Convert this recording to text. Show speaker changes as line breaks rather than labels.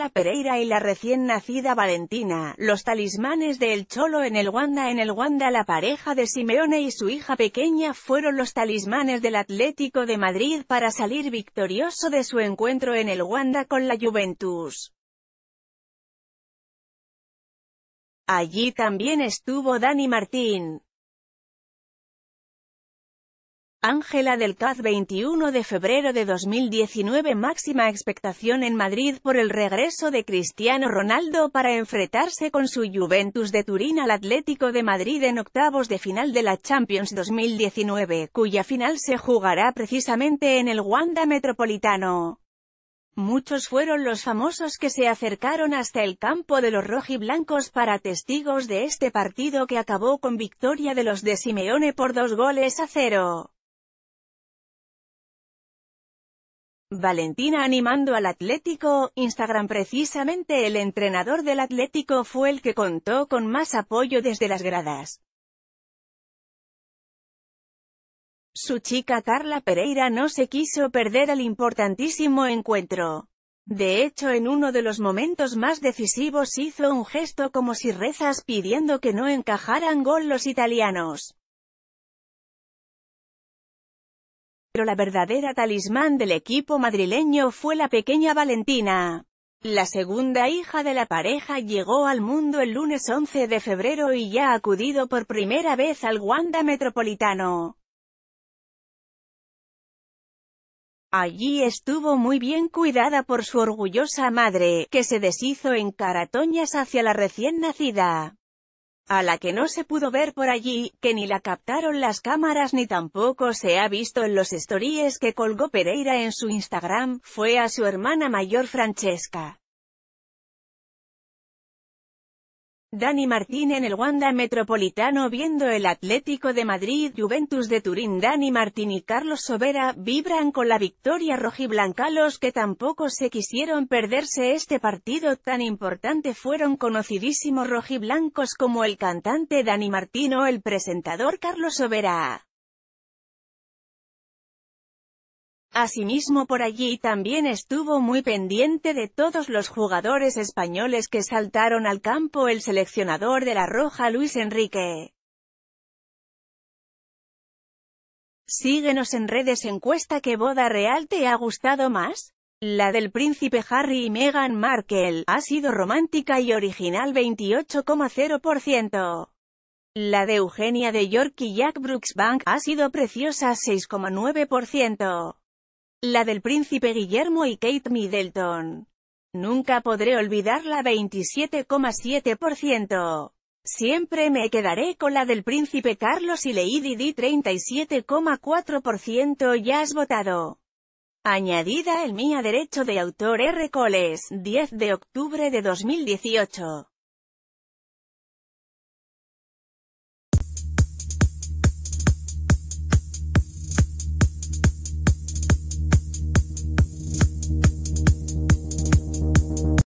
La Pereira y la recién nacida Valentina, los talismanes del Cholo en el Wanda. En el Wanda la pareja de Simeone y su hija pequeña fueron los talismanes del Atlético de Madrid para salir victorioso de su encuentro en el Wanda con la Juventus. Allí también estuvo Dani Martín. Ángela del Caz 21 de febrero de 2019 Máxima expectación en Madrid por el regreso de Cristiano Ronaldo para enfrentarse con su Juventus de Turín al Atlético de Madrid en octavos de final de la Champions 2019, cuya final se jugará precisamente en el Wanda Metropolitano. Muchos fueron los famosos que se acercaron hasta el campo de los rojiblancos para testigos de este partido que acabó con victoria de los de Simeone por dos goles a cero. Valentina animando al Atlético, Instagram precisamente el entrenador del Atlético fue el que contó con más apoyo desde las gradas. Su chica Carla Pereira no se quiso perder el importantísimo encuentro. De hecho en uno de los momentos más decisivos hizo un gesto como si rezas pidiendo que no encajaran gol los italianos. Pero la verdadera talismán del equipo madrileño fue la pequeña Valentina. La segunda hija de la pareja llegó al mundo el lunes 11 de febrero y ya ha acudido por primera vez al Wanda Metropolitano. Allí estuvo muy bien cuidada por su orgullosa madre, que se deshizo en caratoñas hacia la recién nacida a la que no se pudo ver por allí, que ni la captaron las cámaras ni tampoco se ha visto en los stories que colgó Pereira en su Instagram, fue a su hermana mayor Francesca. Dani Martín en el Wanda Metropolitano viendo el Atlético de Madrid, Juventus de Turín Dani Martín y Carlos Sobera, vibran con la victoria rojiblanca los que tampoco se quisieron perderse este partido tan importante fueron conocidísimos rojiblancos como el cantante Dani Martín o el presentador Carlos Sobera. Asimismo por allí también estuvo muy pendiente de todos los jugadores españoles que saltaron al campo el seleccionador de la Roja Luis Enrique. Síguenos en redes encuesta que boda real te ha gustado más. La del príncipe Harry y Meghan Markle, ha sido romántica y original 28,0%. La de Eugenia de York y Jack Brooksbank, ha sido preciosa 6,9% la del príncipe Guillermo y Kate Middleton. Nunca podré olvidar la 27,7%. Siempre me quedaré con la del príncipe Carlos y Lady Di 37,4% ya has votado. Añadida el mía derecho de autor R. Coles, 10 de octubre de 2018.